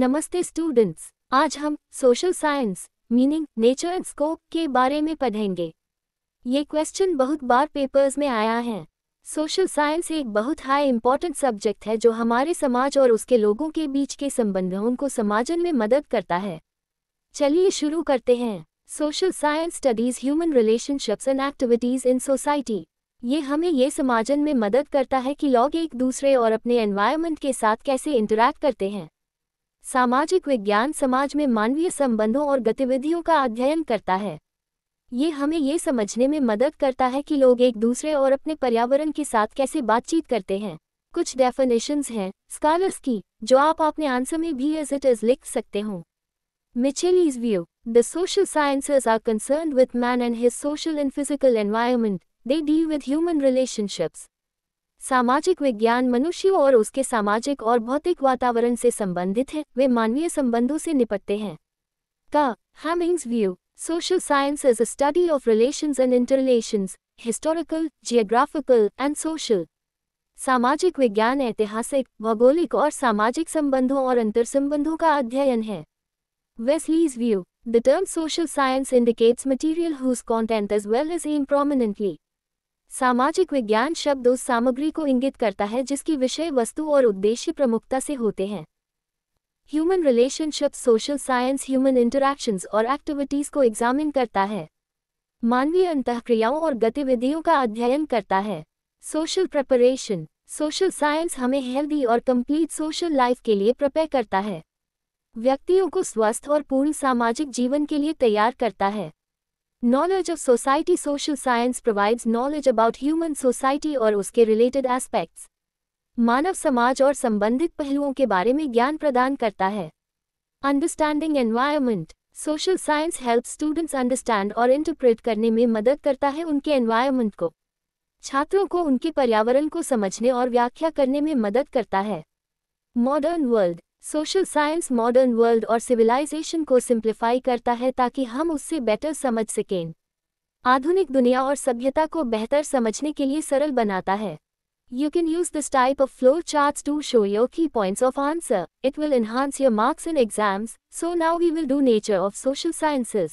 नमस्ते स्टूडेंट्स आज हम social science meaning nature and scope के बारे में पढ़ेंगे ये क्वेश्चन बहुत बार पेपर्स में आया है सोशल साइंस एक बहुत हाई इम्पॉर्टेंट सब्जेक्ट है जो हमारे समाज और उसके लोगों के बीच के संबंधों को समाजन में मदद करता है चलिए शुरू करते हैं social science studies human relationships and activities in society ये हमें ये समाजन में मदद करता है कि लोग एक दूसरे और अपने एनवायरमेंट के साथ कैसे इंटरेक्ट करते हैं सामाजिक विज्ञान समाज में मानवीय संबंधों और गतिविधियों का अध्ययन करता है ये हमें ये समझने में मदद करता है कि लोग एक दूसरे और अपने पर्यावरण के साथ कैसे बातचीत करते हैं कुछ डेफिनेशंस हैं स्कॉलर्स की जो आप अपने आंसर में भी एज इट इज लिख सकते हो Michaelis' view the social sciences are concern with man and his social and physical environment they deal with human relationships सामाजिक विज्ञान मनुष्य और उसके सामाजिक और भौतिक वातावरण से संबंधित है वे मानवीय संबंधों से निपटते हैं का Hemming's view social science is a study of relations and interrelations historical geographical and social सामाजिक विज्ञान ऐतिहासिक भौगोलिक और सामाजिक संबंधों और अंतर संबंधों का अध्ययन है Wesley's view the term social science indicates material whose content as well as aim prominently सामाजिक विज्ञान शब्द उस सामग्री को इंगित करता है जिसकी विषय वस्तु और उद्देश्य प्रमुखता से होते हैं human relationship social science human interactions और एक्टिविटीज़ को एग्जामिन करता है मानवीय अंतक्रियाओं और गतिविधियों का अध्ययन करता है सोशल प्रपरेशन सोशल साइंस हमें हेल्दी और कंप्लीट सोशल लाइफ के लिए प्रपेयर करता है व्यक्तियों को स्वस्थ और पूर्ण सामाजिक जीवन के लिए तैयार करता है Knowledge of society Social science provides knowledge about human society और उसके related aspects. मानव समाज और संबंधित पहलुओं के बारे में ज्ञान प्रदान करता है understanding environment social science help students understand और इंटरप्रेट करने में मदद करता है उनके एनवायरमेंट को छात्रों को उनके पर्यावरण को समझने और व्याख्या करने में मदद करता है modern world social science modern world और सिविलाइजेशन को सिंप्लीफाई करता है ताकि हम उससे बेटर समझ सकें आधुनिक दुनिया और सभ्यता को बेहतर समझने के लिए सरल बनाता है you can use this type of flow chart to show your key points of answer it will enhance your marks in exams so now we will do nature of social sciences.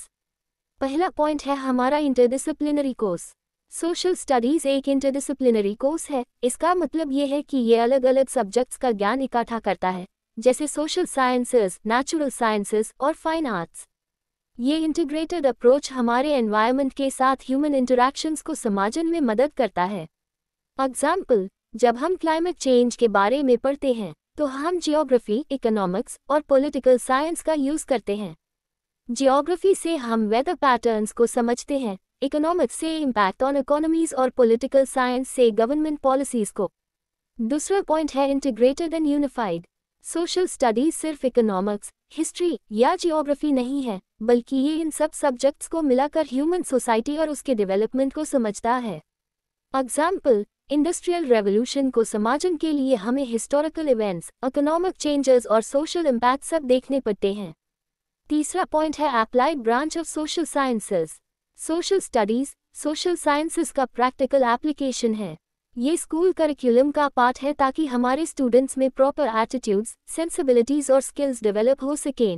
पहला point है हमारा interdisciplinary course social studies एक interdisciplinary course है इसका मतलब ये है कि ये अलग अलग सब्जेक्ट्स का ज्ञान इकट्ठा करता है जैसे सोशल साइंसेस नेचुरल साइंसेस और फाइन आर्ट्स ये इंटीग्रेटेड अप्रोच हमारे एनवायरनमेंट के साथ ह्यूमन इंटरैक्शंस को समाजन में मदद करता है एग्जाम्पल जब हम क्लाइमेट चेंज के बारे में पढ़ते हैं तो हम जियोग्राफी इकोनॉमिक्स और पॉलिटिकल साइंस का यूज़ करते हैं जियोग्राफी से हम वेदर पैटर्न्स को समझते हैं इकोनॉमिक्स से इम्पैक्ट ऑन इकोनॉमीज और पॉलिटिकल साइंस से गवर्नमेंट पॉलिसीज़ को दूसरा पॉइंट है integrated and unified social studies सिर्फ इकोनॉमिक्स हिस्ट्री या जियोग्राफी नहीं है बल्कि ये इन सब सब्जेक्ट्स को मिलाकर ह्यूमन सोसाइटी और उसके डेवलपमेंट को समझता है एग्जाम्पल इंडस्ट्रियल रेवोल्यूशन को समाजन के लिए हमें हिस्टोरिकल इवेंट्स इकोनॉमिक चेंजेस और सोशल इम्पैक्ट सब देखने पड़ते हैं तीसरा पॉइंट है applied branch of social sciences social studies social sciences का प्रैक्टिकल एप्लीकेशन है ये स्कूल करिकुलम का पार्ट है ताकि हमारे स्टूडेंट्स में प्रॉपर एटीट्यूड्स सेंसिबिलिटीज़ और स्किल्स डेवलप हो सकें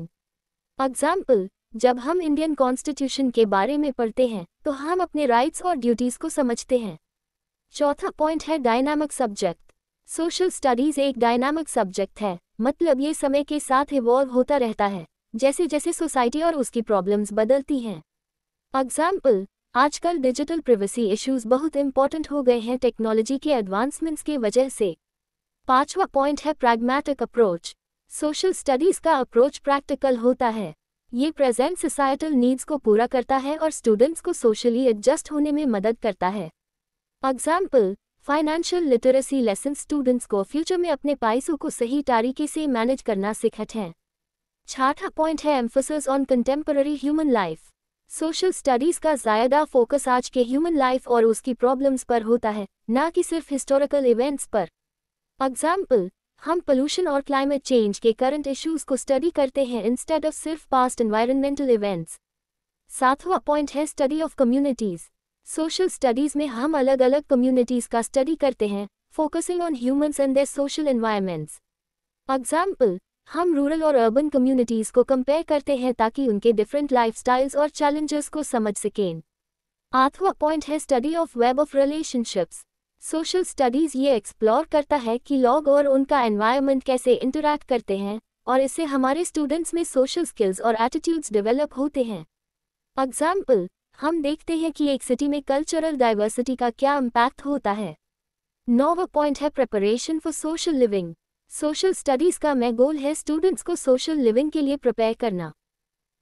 एग्जाम्पल जब हम इंडियन कॉन्स्टिट्यूशन के बारे में पढ़ते हैं तो हम अपने राइट्स और ड्यूटीज़ को समझते हैं चौथा पॉइंट है डायनामिक सब्जेक्ट सोशल स्टडीज़ एक डायनामिक सब्जेक्ट है मतलब ये समय के साथ इवॉल्व होता रहता है जैसे जैसे सोसाइटी और उसकी प्रॉब्लम्स बदलती हैं एग्जाम्पल आजकल डिजिटल प्रिवेसी इश्यूज बहुत इंपॉर्टेंट हो गए हैं टेक्नोलॉजी के एडवांसमेंट्स के वजह से पांचवा पॉइंट है प्रैग्मेटिक अप्रोच सोशल स्टडीज का अप्रोच प्रैक्टिकल होता है ये प्रेजेंट सोसाइटल नीड्स को पूरा करता है और स्टूडेंट्स को सोशली एडजस्ट होने में मदद करता है example financial literacy lesson students को फ्यूचर में अपने पैसों को सही तरीके से मैनेज करना सिखट हैं छठा पॉइंट है emphasis on contemporary human life social studies का ज्यादा फोकस आज के ह्यूमन लाइफ और उसकी प्रॉब्लम्स पर होता है ना कि सिर्फ हिस्टोरिकल इवेंट्स पर एग्जाम्पल हम पोल्यूशन और क्लाइमेट चेंज के करंट इश्यूज को स्टडी करते हैं इंस्टेड ऑफ सिर्फ पास्ट एनवायरमेंटल इवेंट्स सातवां पॉइंट है study of communities social studies में हम अलग अलग कम्युनिटीज़ का स्टडी करते हैं focusing on humans and their social environments example हम रूरल और अर्बन कम्युनिटीज़ को कंपेयर करते हैं ताकि उनके डिफरेंट लाइफस्टाइल्स और चैलेंजेस को समझ सकें आठवा पॉइंट है study of web of relationships social studies ये एक्सप्लोर करता है कि लोग और उनका एनवायरनमेंट कैसे इंटरैक्ट करते हैं और इससे हमारे स्टूडेंट्स में सोशल स्किल्स और एटीट्यूड्स डेवलप होते हैं एग्जाम्पल हम देखते हैं कि एक सिटी में कल्चरल डाइवर्सिटी का क्या इम्पैक्ट होता है नौवा पॉइंट है preparation for social living social studies का मैं गोल है स्टूडेंट्स को सोशल लिविंग के लिए प्रिपेयर करना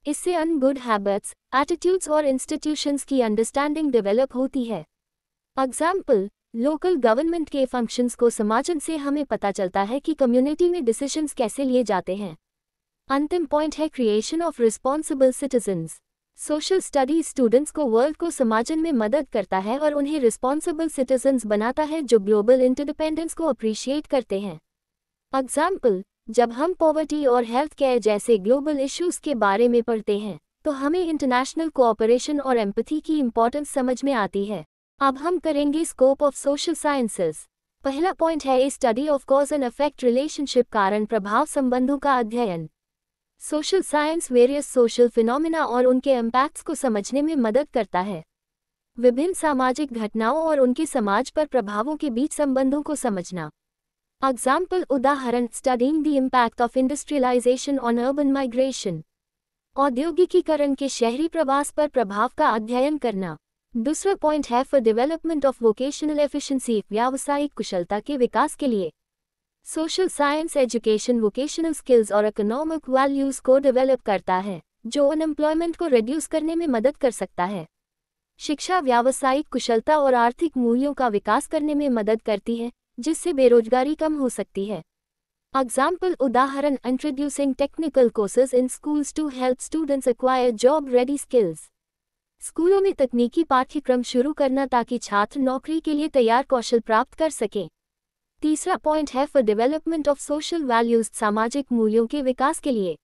इससे अन गुड हैबिट्स एटीट्यूड्स और इंस्टीट्यूशंस की अंडरस्टैंडिंग डेवलप होती है एग्जाम्पल लोकल गवर्नमेंट के फंक्शंस को समाजन से हमें पता चलता है कि कम्युनिटी में डिसीशंस कैसे लिए जाते हैं अंतिम पॉइंट है creation of responsible citizens social studies students को वर्ल्ड को समाजन में मदद करता है और उन्हें रिस्पॉन्सिबल सिटीजन्स बनाता है जो ग्लोबल इंटरडिपेंडेंस को अप्रिशिएट करते हैं एग्जाम्पल जब हम पॉवर्टी और हेल्थ केयर जैसे ग्लोबल इश्यूज के बारे में पढ़ते हैं तो हमें इंटरनेशनल कोऑपरेशन और एम्पथी की इम्पोर्टेंस समझ में आती है अब हम करेंगे स्कोप ऑफ सोशल साइंसेस पहला पॉइंट है a study of cause and effect relationship कारण प्रभाव संबंधों का अध्ययन social science various social phenomena और उनके इम्पैक्ट्स को समझने में मदद करता है विभिन्न सामाजिक घटनाओं और उनके समाज पर प्रभावों के बीच संबंधों को समझना Example उदाहरण studying the impact of industrialization on urban migration. औद्योगिकीकरण के शहरी प्रवास पर प्रभाव का अध्ययन करना दूसरा पॉइंट है for development of vocational efficiency व्यावसायिक कुशलता के विकास के लिए social science education vocational skills और इकोनॉमिक वैल्यूज को डेवलप करता है जो अनएम्प्लॉयमेंट को रिड्यूस करने में मदद कर सकता है शिक्षा व्यावसायिक कुशलता और आर्थिक मूल्यों का विकास करने में मदद करती है जिससे बेरोजगारी कम हो सकती है एग्जाम्पल उदाहरण introducing technical courses in schools to help students acquire job ready skills स्कूलों में तकनीकी पाठ्यक्रम शुरू करना ताकि छात्र नौकरी के लिए तैयार कौशल प्राप्त कर सकें तीसरा पॉइंट है for development of social values सामाजिक मूल्यों के विकास के लिए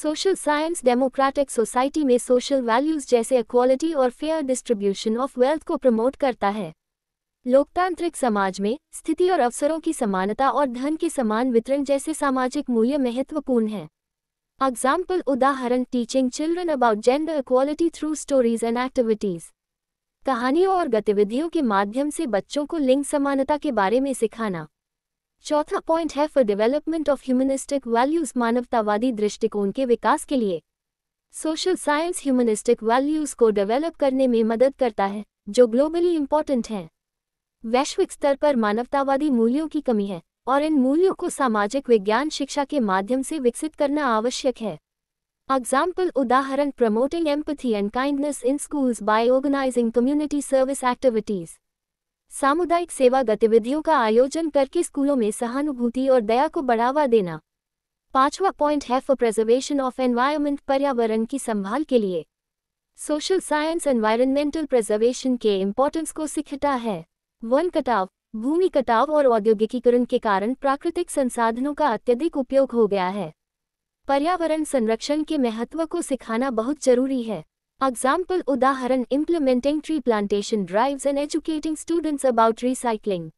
सोशल साइंस डेमोक्रेटिक सोसाइटी में सोशल वैल्यूज जैसे इक्वालिटी और फेयर डिस्ट्रीब्यूशन ऑफ वेल्थ को प्रमोट करता है लोकतांत्रिक समाज में स्थिति और अवसरों की समानता और धन के समान वितरण जैसे सामाजिक मूल्य महत्वपूर्ण हैं एग्जाम्पल उदाहरण teaching children about gender equality through stories and activities कहानियों और गतिविधियों के माध्यम से बच्चों को लिंग समानता के बारे में सिखाना चौथा पॉइंट है for development of humanistic values मानवतावादी दृष्टिकोण के विकास के लिए सोशल साइंस ह्यूमनिस्टिक वैल्यूज को डेवलप करने में मदद करता है जो ग्लोबली इंपॉर्टेंट हैं वैश्विक स्तर पर मानवतावादी मूल्यों की कमी है और इन मूल्यों को सामाजिक विज्ञान शिक्षा के माध्यम से विकसित करना आवश्यक है एग्जाम्पल उदाहरण promoting empathy and kindness in schools by organising community service activities सामुदायिक सेवा गतिविधियों का आयोजन करके स्कूलों में सहानुभूति और दया को बढ़ावा देना पांचवा पॉइंट है फॉर प्रिजर्वेशन ऑफ एनवायरमेंट पर्यावरण की संभाल के लिए सोशल साइंस एनवायरमेंटल प्रिजर्वेशन के इम्पोर्टेंस को सिखता है वन कटाव भूमि कटाव और औद्योगिकीकरण के कारण प्राकृतिक संसाधनों का अत्यधिक उपयोग हो गया है पर्यावरण संरक्षण के महत्व को सिखाना बहुत जरूरी है एग्जाम्पल उदाहरण implementing tree plantation drive and educating students about recycling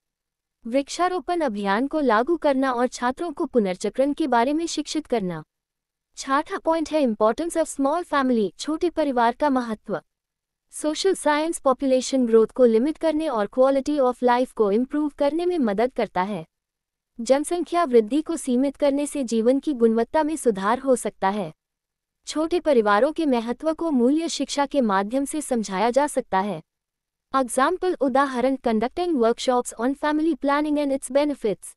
वृक्षारोपण अभियान को लागू करना और छात्रों को पुनर्चक्रण के बारे में शिक्षित करना छाठा पॉइंट है इम्पोर्टेंस ऑफ स्मॉल फैमिली छोटे परिवार का महत्व सोशल साइंस पॉपुलेशन ग्रोथ को लिमिट करने और क्वालिटी ऑफ लाइफ को इम्प्रूव करने में मदद करता है जनसंख्या वृद्धि को सीमित करने से जीवन की गुणवत्ता में सुधार हो सकता है छोटे परिवारों के महत्व को मूल्य शिक्षा के माध्यम से समझाया जा सकता है एग्जाम्पल उदाहरण conducting workshops on family planning and its benefits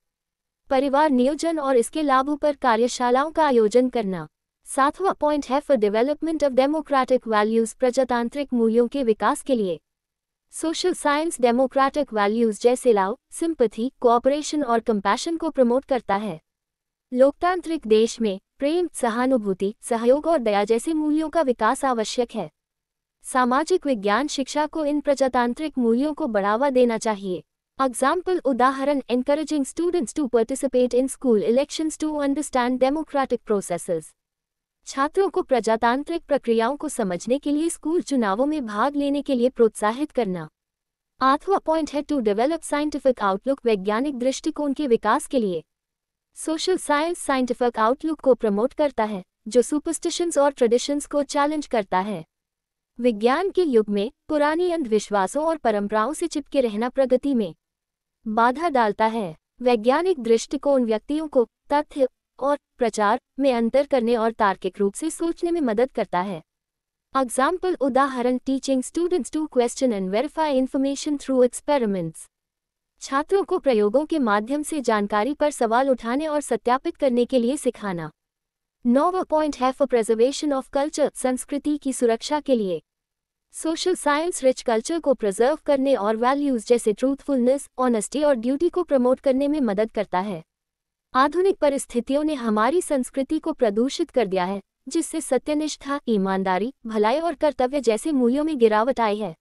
परिवार नियोजन और इसके लाभों पर कार्यशालाओं का आयोजन करना सातवां पॉइंट है for development of democratic values प्रजातांत्रिक मूल्यों के विकास के लिए सोशल साइंस डेमोक्रेटिक वैल्यूज जैसे लाव सिंपथी कोऑपरेशन और कंपैशन को प्रमोट करता है लोकतांत्रिक देश में प्रेम सहानुभूति सहयोग और दया जैसे मूल्यों का विकास आवश्यक है सामाजिक विज्ञान शिक्षा को इन प्रजातांत्रिक मूल्यों को बढ़ावा देना चाहिए एग्जाम्पल उदाहरण encouraging students to participate in school elections to understand democratic processes छात्रों को प्रजातांत्रिक प्रक्रियाओं को समझने के लिए स्कूल चुनावों में भाग लेने के लिए प्रोत्साहित करना आठवा पॉइंट है टू डेवलप साइंटिफिक आउटलुक वैज्ञानिक दृष्टिकोण के विकास के लिए सोशल साइंस साइंटिफिक आउटलुक को प्रमोट करता है जो सुपरस्टिशंस और ट्रेडिशंस को चैलेंज करता है विज्ञान के युग में पुरानी अंधविश्वासों और परंपराओं से चिपके रहना प्रगति में बाधा डालता है वैज्ञानिक दृष्टिकोण व्यक्तियों को तथ्य और प्रचार में अंतर करने और तार्किक रूप से सोचने में मदद करता है एग्जाम्पल उदाहरण teaching students to question and verify information through experiments छात्रों को प्रयोगों के माध्यम से जानकारी पर सवाल उठाने और सत्यापित करने के लिए सिखाना नोव पॉइंट है फॉर प्रजर्वेशन ऑफ कल्चर संस्कृति की सुरक्षा के लिए सोशल साइंस रिच कल्चर को प्रिजर्व करने और वैल्यूज जैसे ट्रूथफुलनेस ऑनेस्टी और ड्यूटी को प्रमोट करने में मदद करता है आधुनिक परिस्थितियों ने हमारी संस्कृति को प्रदूषित कर दिया है जिससे सत्यनिष्ठा ईमानदारी भलाई और कर्तव्य जैसे मूल्यों में गिरावट आई है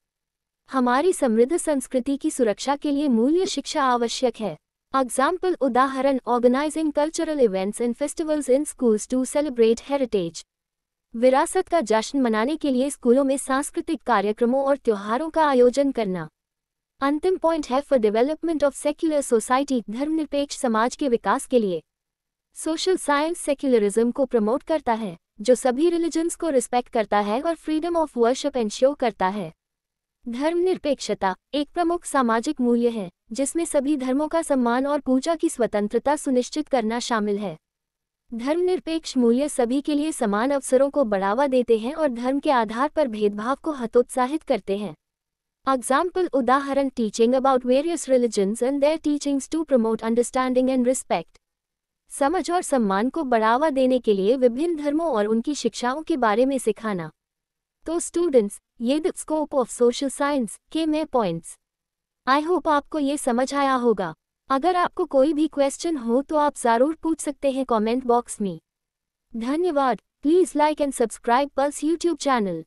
हमारी समृद्ध संस्कृति की सुरक्षा के लिए मूल्य शिक्षा आवश्यक है एग्जाम्पल उदाहरण organising cultural events and festivals in schools to celebrate heritage विरासत का जश्न मनाने के लिए स्कूलों में सांस्कृतिक कार्यक्रमों और त्योहारों का आयोजन करना अंतिम पॉइंट है for development of secular society धर्मनिरपेक्ष समाज के विकास के लिए सोशल साइंस सेक्युलरिज्म को प्रमोट करता है जो सभी रिलीजन्स को रिस्पेक्ट करता है और फ्रीडम ऑफ वर्शिप एंश्योर करता है धर्मनिरपेक्षता एक प्रमुख सामाजिक मूल्य है जिसमें सभी धर्मों का सम्मान और पूजा की स्वतंत्रता सुनिश्चित करना शामिल है धर्मनिरपेक्ष मूल्य सभी के लिए समान अवसरों को बढ़ावा देते हैं और धर्म के आधार पर भेदभाव को हतोत्साहित करते हैं Example Udaharan teaching about various religions and their teachings to promote understanding and respect. समझ और सम्मान को बढ़ावा देने के लिए विभिन्न धर्मों और उनकी शिक्षाओं के बारे में सिखाना तो स्टूडेंट्स ये the scope of social science के में पॉइंट्स आई होप आपको ये समझ आया होगा अगर आपको कोई भी क्वेश्चन हो तो आप ज़रूर पूछ सकते हैं कमेंट बॉक्स में धन्यवाद please like and subscribe pulse YouTube channel